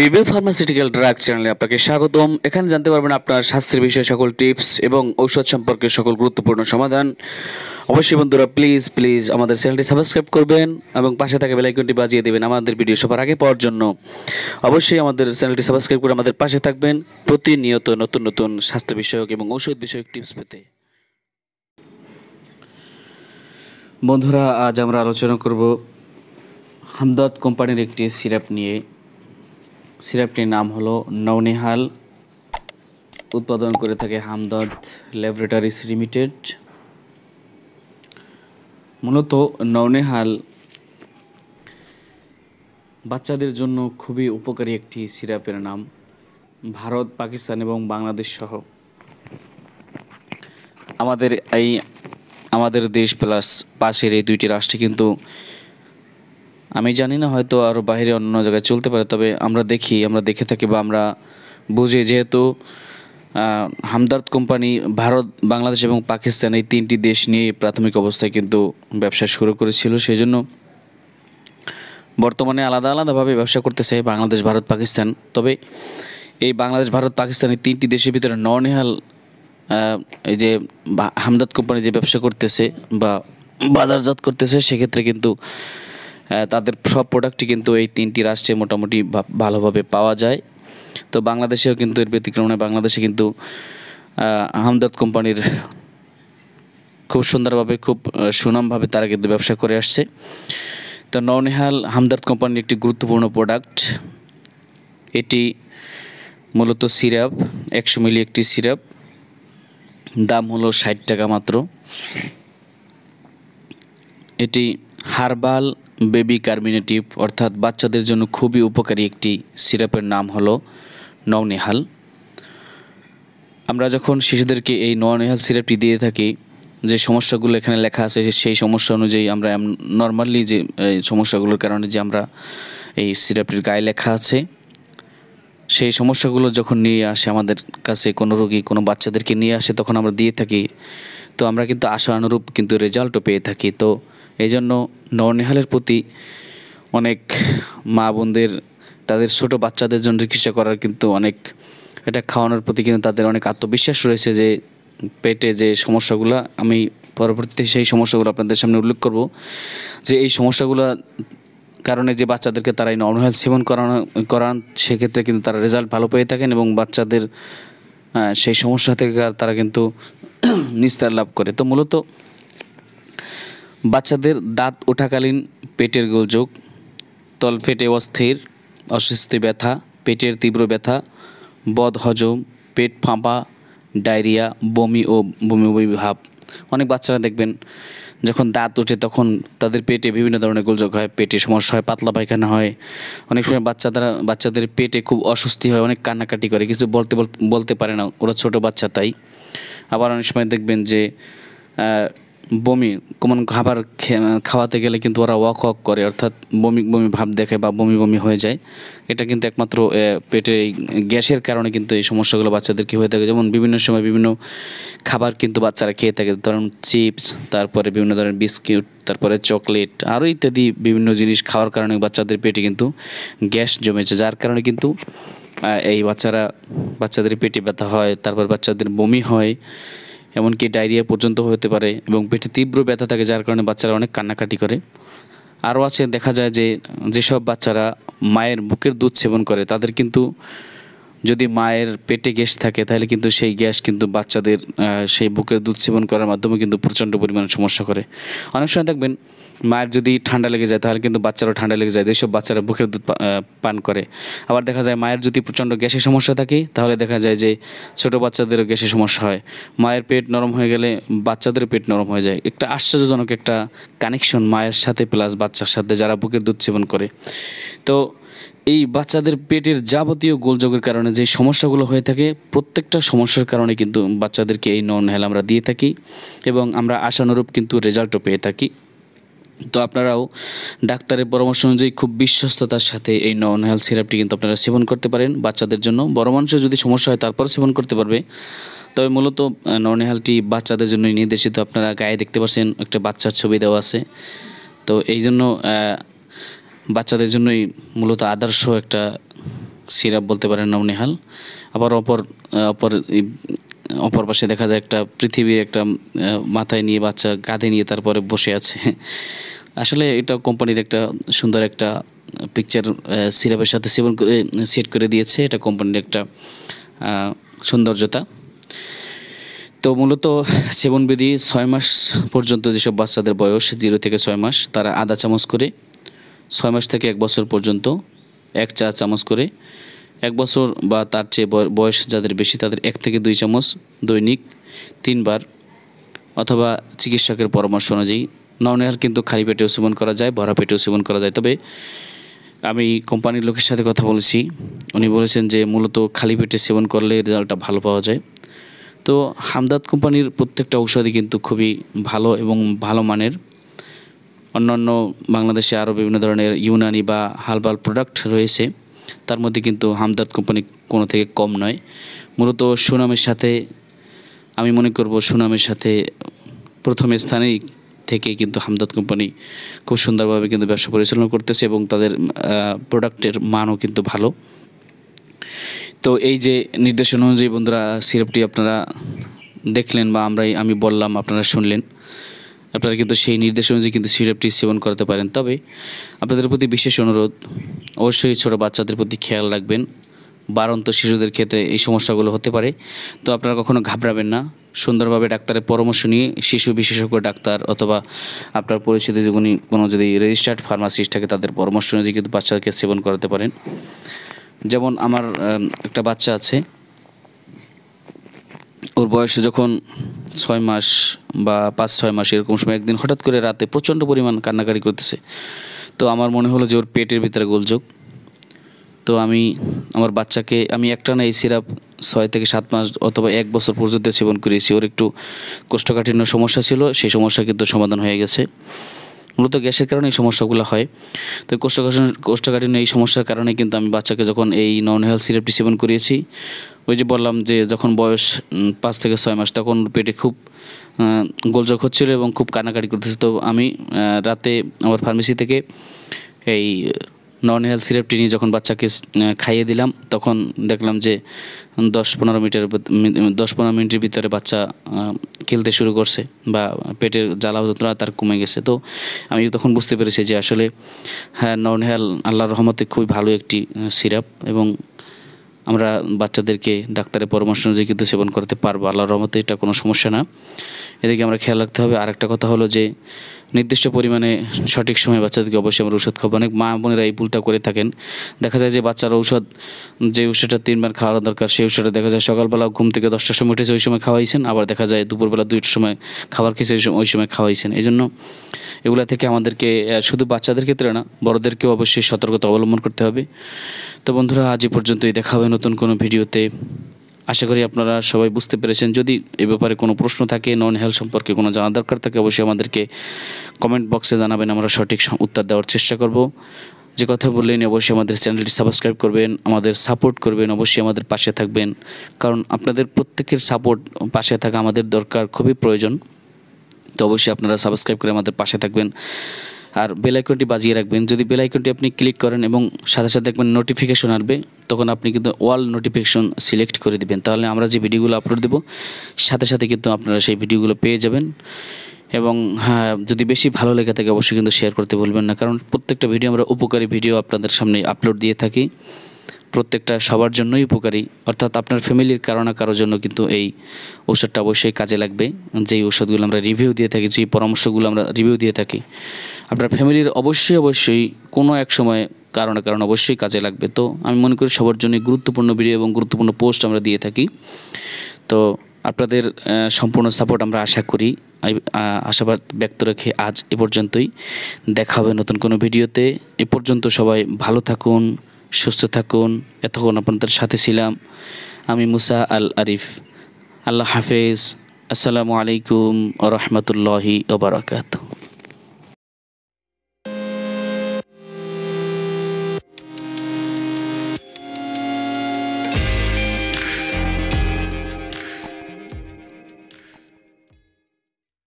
review pharmaceutical drug চ্যানেলে আপনাকে স্বাগতম এখানে জানতে পারবেন আপনার স্বাস্থ্যের বিষয়ে সকল টিপস এবং ঔষধ সম্পর্কে সকল গুরুত্বপূর্ণ সমাধান অবশ্যই বন্ধুরা প্লিজ প্লিজ আমাদের চ্যানেলটি সাবস্ক্রাইব করবেন এবং পাশে থাকা বেলাইকনটি বাজিয়ে দেবেন আমাদের ভিডিও সবার আগে পাওয়ার জন্য অবশ্যই আমাদের চ্যানেলটি সাবস্ক্রাইব করে আমাদের পাশে থাকবেন প্রতিনিয়ত নতুন নতুন স্বাস্থ্য বিষয়ক এবং ঔষধ বিষয়ক টিপস পেতে বন্ধুরা আজ আমরা আলোচনা করব হামদাদ কোম্পানির একটি সিরাপ নিয়ে সিরাপটির নাম হলো নৌনিহাল উৎপাদন করে থাকে হামদর্দ ল্যাবরেটরিজ লিমিটেড মূলত নৌনেহাল বাচ্চাদের জন্য খুবই উপকারী একটি সিরাপের নাম ভারত পাকিস্তান এবং বাংলাদেশ সহ আমাদের এই আমাদের দেশ প্লাস পাশের এই দুইটি রাষ্ট্রে কিন্তু আমি জানি না হয়তো আরও বাহিরে অন্য জায়গায় চলতে পারে তবে আমরা দেখি আমরা দেখে থাকি বা আমরা বুঝি যেহেতু হামদার্দ কোম্পানি ভারত বাংলাদেশ এবং পাকিস্তান এই তিনটি দেশ নিয়ে প্রাথমিক অবস্থায় কিন্তু ব্যবসা শুরু করেছিল সেই জন্য বর্তমানে আলাদা আলাদাভাবে ব্যবসা করতেছে বাংলাদেশ ভারত পাকিস্তান তবে এই বাংলাদেশ ভারত পাকিস্তান এই তিনটি দেশের ভিতরে ননেহাল এই যে হামদাদ কোম্পানি যে ব্যবসা করতেছে বা বাজারজাত করতেছে সেক্ষেত্রে কিন্তু হ্যাঁ, তাদের সব প্রোডাক্টই কিন্তু এই তিনটি রাষ্ট্রে মোটামুটি ভালোভাবে পাওয়া যায় তো বাংলাদেশেও কিন্তু এর ব্যতিক্রম নয় বাংলাদেশে কিন্তু হামদাদ কোম্পানির খুব সুন্দরভাবে খুব সুনামভাবে তারা কিন্তু ব্যবসা করে আসছে তো নওনেহাল হামদার্দ কোম্পানির একটি গুরুত্বপূর্ণ প্রোডাক্ট এটি মূলত সিরাপ একশো মিলি একটি সিরাপ দাম হলো ষাট টাকা মাত্র এটি হার্বাল বেবি কার্মিনেটিভ অর্থাৎ বাচ্চাদের জন্য খুবই উপকারী একটি সিরাপের নাম হলো নবনেহাল আমরা যখন শিশুদেরকে এই নওনেহাল সিরাপটি দিয়ে থাকি যে সমস্যাগুলো এখানে লেখা আছে সেই সমস্যা অনুযায়ী আমরা নর্মালি যে সমস্যাগুলোর কারণে যে আমরা এই সিরাপটির গায়ে লেখা আছে সেই সমস্যাগুলো যখন নিয়ে আসে আমাদের কাছে কোনো রোগী কোনো বাচ্চাদেরকে নিয়ে আসে তখন আমরা দিয়ে থাকি তো আমরা কিন্তু আশা অনুরূপ কিন্তু রেজাল্টও পেয়ে থাকি তো এই জন্য নরনেহালের প্রতি অনেক মা বোনদের তাদের ছোটো বাচ্চাদের জন্য চিকিৎসা করার কিন্তু অনেক এটা খাওয়ানোর প্রতি কিন্তু তাদের অনেক আত্মবিশ্বাস রয়েছে যে পেটে যে সমস্যাগুলো আমি পরবর্তীতে সেই সমস্যাগুলো আপনাদের সামনে উল্লেখ করব যে এই সমস্যাগুলো কারণে যে বাচ্চাদেরকে তারা এই নর্মাল সেবন করানো করান সেক্ষেত্রে কিন্তু তারা রেজাল্ট ভালো পেয়ে থাকেন এবং বাচ্চাদের সেই সমস্যা থেকে তারা কিন্তু নিস্তার লাভ করে তো মূলত বাচ্চাদের দাঁত ওঠাকালীন পেটের গোলযোগ তলফেটে অস্থির অস্বস্তি ব্যথা পেটের তীব্র ব্যথা বদ হজম পেট ফাঁপা ডায়রিয়া বমি ও বমি বমি ভাব অনেক বাচ্চারা দেখবেন যখন দাঁত ওঠে তখন তাদের পেটে বিভিন্ন ধরনের গোলযোগ হয় পেটে সমস্যা হয় পাতলা পায়খানা হয় অনেক সময় বাচ্চারা বাচ্চাদের পেটে খুব অস্বস্তি হয় অনেক কান্নাকাটি করে কিছু বলতে বলতে পারে না ওরা ছোট বাচ্চা তাই আবার অনেক সময় দেখবেন যে বমি কোন খাবার খাওয়াতে গেলে কিন্তু ওরা ওয়াক ওয়াক করে অর্থাৎ বমি বমি ভাব দেখে বা বমি বমি হয়ে যায় এটা কিন্তু একমাত্র পেটে এই গ্যাসের কারণে কিন্তু এই সমস্যাগুলো বাচ্চাদের কী হয়ে থাকে যেমন বিভিন্ন সময় বিভিন্ন খাবার কিন্তু বাচ্চারা খেয়ে থাকে ধরুন চিপস তারপরে বিভিন্ন ধরনের বিস্কিট তারপরে চকলেট আরও ইত্যাদি বিভিন্ন জিনিস খাওয়ার কারণে বাচ্চাদের পেটে কিন্তু গ্যাস জমেছে যার কারণে কিন্তু এই বাচ্চারা বাচ্চাদের পেটে ব্যথা হয় তারপর বাচ্চাদের বমি হয় এমনকি ডায়রিয়া পর্যন্ত হতে পারে এবং পেটে তীব্র ব্যথা থাকে যার কারণে বাচ্চারা অনেক কান্নাকাটি করে আরও আছে দেখা যায় যে যেসব বাচ্চারা মায়ের বুকের দুধ সেবন করে তাদের কিন্তু যদি মায়ের পেটে গ্যাস থাকে তাহলে কিন্তু সেই গ্যাস কিন্তু বাচ্চাদের সেই বুকের দুধ সেবন করার মাধ্যমে কিন্তু প্রচণ্ড পরিমাণে সমস্যা করে অনেক সময় দেখবেন মায়ের যদি ঠান্ডা লেগে যায় তাহলে কিন্তু বাচ্চারও ঠান্ডা লেগে যায় যেসব বাচ্চারা বুকের দুধ পান করে আবার দেখা যায় মায়ের যদি প্রচণ্ড গ্যাসের সমস্যা থাকে তাহলে দেখা যায় যে ছোট বাচ্চাদেরও গ্যাসের সমস্যা হয় মায়ের পেট নরম হয়ে গেলে বাচ্চাদের পেট নরম হয়ে যায় একটা আশ্চর্যজনক একটা কানেকশন মায়ের সাথে প্লাস বাচ্চার সাথে যারা বুকের দুধ সেবন করে তো এই বাচ্চাদের পেটের যাবতীয় গোলযোগের কারণে যে সমস্যাগুলো হয়ে থাকে প্রত্যেকটা সমস্যার কারণে কিন্তু বাচ্চাদেরকে এই নন হেল আমরা দিয়ে থাকি এবং আমরা আশানুরূপ কিন্তু রেজাল্টও পেয়ে থাকি তো আপনারাও ডাক্তারের পরামর্শ অনুযায়ী খুব বিশ্বস্ততার সাথে এই নন হেলথ সিরাপটি কিন্তু আপনারা সেবন করতে পারেন বাচ্চাদের জন্য বড় মানুষের যদি সমস্যা হয় তারপর সেবন করতে পারবে তবে মূলত নর্নেহালটি বাচ্চাদের জন্যই নির্দেশিত আপনারা গায়ে দেখতে পাচ্ছেন একটা বাচ্চার ছবি দেওয়া আছে তো এই জন্য বাচ্চাদের জন্যই মূলত আদর্শ একটা সিরাপ বলতে পারেন নবনেহাল আবার অপর অপর অপর পাশে দেখা যায় একটা পৃথিবীর একটা মাথায় নিয়ে বাচ্চা কাঁধে নিয়ে তারপরে বসে আছে আসলে এটা কোম্পানির একটা সুন্দর একটা পিকচার সিরাপের সাথে সেবন করে সেট করে দিয়েছে এটা কোম্পানির একটা সৌন্দর্যতা তো মূলত সেবনবিধি ছয় মাস পর্যন্ত যেসব বাচ্চাদের বয়স জিরো থেকে ছয় মাস তারা আধা চামচ করে ছয় মাস থেকে এক বছর পর্যন্ত এক চা চামচ করে এক বছর বা তার চেয়ে বয়স যাদের বেশি তাদের এক থেকে দুই চামচ দৈনিক তিনবার অথবা চিকিৎসকের পরামর্শ অনুযায়ী নওনেহার কিন্তু খালি পেটেও সেবন করা যায় ভরা পেটেও সেবন করা যায় তবে আমি কোম্পানির লোকের সাথে কথা বলেছি উনি বলেছেন যে মূলত খালি পেটে সেবন করলে রেজাল্টটা ভালো পাওয়া যায় তো হামদাদ কোম্পানির প্রত্যেকটা ঔষধই কিন্তু খুবই ভালো এবং ভালো মানের অন্যান্য বাংলাদেশে আরও বিভিন্ন ধরনের ইউনানি বা হালবাল প্রোডাক্ট রয়েছে তার মধ্যে কিন্তু হামদাদ কোম্পানি কোনো থেকে কম নয় মূলত সুনামের সাথে আমি মনে করব সুনামের সাথে প্রথম স্থানেই থেকে কিন্তু হামদাদ কোম্পানি খুব সুন্দরভাবে কিন্তু ব্যবসা পরিচালনা করতেছে এবং তাদের প্রোডাক্টের মানও কিন্তু ভালো তো এই যে নির্দেশনা অনুযায়ী বন্ধুরা সিরাপটি আপনারা দেখলেন বা আমরাই আমি বললাম আপনারা শুনলেন আপনারা কিন্তু সেই নির্দেশ অনুযায়ী কিন্তু সিরাপটি সেবন করতে পারেন তবে আপনাদের প্রতি বিশেষ অনুরোধ অবশ্যই ছোট বাচ্চাদের প্রতি খেয়াল রাখবেন বারন্ত শিশুদের ক্ষেত্রে এই সমস্যাগুলো হতে পারে তো আপনারা কখনো ঘাবড়াবেন না সুন্দরভাবে ডাক্তারের পরামর্শ নিয়ে শিশু বিশেষজ্ঞ ডাক্তার অথবা আপনার পরিচিত যখনই কোনো যদি রেজিস্টার্ড ফার্মাসিস্ট থাকে তাদের পরামর্শ অনুযায়ী কিন্তু বাচ্চাকে সেবন করাতে পারেন যেমন আমার একটা বাচ্চা আছে ওর বয়স যখন ছয় মাস বা পাঁচ ছয় মাস এরকম সময় একদিন হঠাৎ করে রাতে প্রচণ্ড পরিমাণ কান্নাকাটি করতেছে তো আমার মনে হলো যে ওর পেটের ভিতরে গোলযোগ তো আমি আমার বাচ্চাকে আমি একটা না এই সিরাপ ছয় থেকে সাত মাস অথবা এক বছর পর্যন্ত সেবন করিয়েছি ওর একটু কোষ্ঠকাঠিন্য সমস্যা ছিল সেই সমস্যা কিন্তু সমাধান হয়ে গেছে মূলত গ্যাসের কারণে এই সমস্যাগুলো হয় তো কোষ্ঠকাঠিন্য কোষ্ঠকাঠিন্য এই সমস্যার কারণে কিন্তু আমি বাচ্চাকে যখন এই নন হেলথ সিরাপটি সেবন করিয়েছি ওই যে বললাম যে যখন বয়স পাঁচ থেকে ছয় মাস তখন পেটে খুব গোলযোগ হচ্ছিল এবং খুব কান্নাকাটি করতেছে তো আমি রাতে আমার ফার্মেসি থেকে এই নন হেলথ সিরাপটি নিয়ে যখন বাচ্চাকে খাইয়ে দিলাম তখন দেখলাম যে দশ পনেরো মিটার দশ পনেরো মিনিটের ভিতরে বাচ্চা খেলতে শুরু করছে বা পেটের জ্বালা যন্ত্রণা তার কমে গেছে তো আমি তখন বুঝতে পেরেছি যে আসলে হ্যাঁ নন হেল আল্লাহর রহমতে খুবই ভালো একটি সিরাপ এবং আমরা বাচ্চাদেরকে ডাক্তারের পরামর্শ অনুযায়ী কিন্তু সেবন করতে পারবো আল্লাহর রহমতে এটা কোনো সমস্যা না এদিকে আমরা খেয়াল রাখতে হবে আরেকটা কথা হলো যে নির্দিষ্ট পরিমাণে সঠিক সময়ে বাচ্চাদেরকে অবশ্যই আমরা ওষুধ খাবো অনেক মা বোনেরা এই ভুলটা করে থাকেন দেখা যায় যে বাচ্চার ঔষধ যে ঔষধটা তিনবার খাওয়ানো দরকার সেই ঔষধটা দেখা যায় সকালবেলা ঘুম থেকে দশটার সময় উঠেছে ওই সময় খাওয়াইছেন আবার দেখা যায় দুপুরবেলা দুইটার সময় খাবার খেয়েছে ওই সময় খাওয়াইছেন এই জন্য এগুলা থেকে আমাদেরকে শুধু বাচ্চাদের ক্ষেত্রে না বড়দেরকেও অবশ্যই সতর্কতা অবলম্বন করতে হবে তো বন্ধুরা আজ পর্যন্তই দেখা হবে নতুন কোনো ভিডিওতে আশা করি আপনারা সবাই বুঝতে পেরেছেন যদি এ ব্যাপারে কোনো প্রশ্ন থাকে নন হেলথ সম্পর্কে কোনো জানা দরকার থাকে অবশ্যই আমাদেরকে কমেন্ট বক্সে জানাবেন আমরা সঠিক উত্তর দেওয়ার চেষ্টা করব যে কথা বললেন অবশ্যই আমাদের চ্যানেলটি সাবস্ক্রাইব করবেন আমাদের সাপোর্ট করবেন অবশ্যই আমাদের পাশে থাকবেন কারণ আপনাদের প্রত্যেকের সাপোর্ট পাশে থাকা আমাদের দরকার খুবই প্রয়োজন তো অবশ্যই আপনারা সাবস্ক্রাইব করে আমাদের পাশে থাকবেন আর বেলাইকনটি বাজিয়ে রাখবেন যদি বেলাইকনটি আপনি ক্লিক করেন এবং সাথে সাথে দেখবেন নোটিফিকেশন আসবে তখন আপনি কিন্তু ওয়াল নোটিফিকেশন সিলেক্ট করে দিবেন তাহলে আমরা যে ভিডিওগুলো আপলোড দেব সাথে সাথে কিন্তু আপনারা সেই ভিডিওগুলো পেয়ে যাবেন এবং হ্যাঁ যদি বেশি ভালো লেগে থাকে অবশ্যই কিন্তু শেয়ার করতে বলবেন না কারণ প্রত্যেকটা ভিডিও আমরা উপকারী ভিডিও আপনাদের সামনে আপলোড দিয়ে থাকি প্রত্যেকটা সবার জন্যই উপকারী অর্থাৎ আপনার ফ্যামিলির কারো না কারোর জন্য কিন্তু এই ওষুধটা অবশ্যই কাজে লাগবে যেই ওষুধগুলো আমরা রিভিউ দিয়ে থাকি যেই পরামর্শগুলো আমরা রিভিউ দিয়ে থাকি আপনার ফ্যামিলির অবশ্যই অবশ্যই কোনো এক সময় কারণে কারণ অবশ্যই কাজে লাগবে তো আমি মনে করি সবার জন্য গুরুত্বপূর্ণ ভিডিও এবং গুরুত্বপূর্ণ পোস্ট আমরা দিয়ে থাকি তো আপনাদের সম্পূর্ণ সাপোর্ট আমরা আশা করি আশাবাদ ব্যক্ত রেখে আজ এ পর্যন্তই দেখা হবে নতুন কোনো ভিডিওতে এ পর্যন্ত সবাই ভালো থাকুন সুস্থ থাকুন এতক্ষণ আপনাদের সাথে ছিলাম আমি মুসা আল আরিফ আল্লাহ হাফেজ আসসালামু আলাইকুম ও রহমতুল্লাহি ওবরাকাত